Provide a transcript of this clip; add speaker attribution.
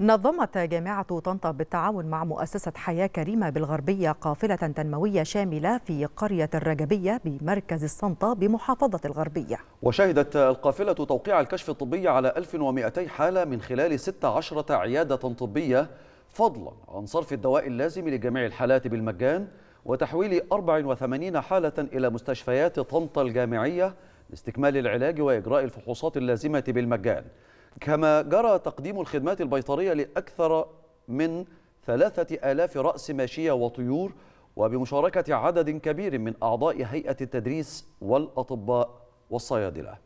Speaker 1: نظمت جامعة طنطا بالتعاون مع مؤسسة حياة كريمة بالغربية قافلة تنموية شاملة في قرية الرجبية بمركز الصنطة بمحافظة الغربية
Speaker 2: وشهدت القافلة توقيع الكشف الطبي على 1200 حالة من خلال 16 عيادة طبية فضلا عن صرف الدواء اللازم لجميع الحالات بالمجان وتحويل 84 حالة إلى مستشفيات طنطا الجامعية لاستكمال العلاج وإجراء الفحوصات اللازمة بالمجان كما جرى تقديم الخدمات البيطرية لأكثر من ثلاثة آلاف رأس ماشية وطيور وبمشاركة عدد كبير من أعضاء هيئة التدريس والأطباء والصيادلة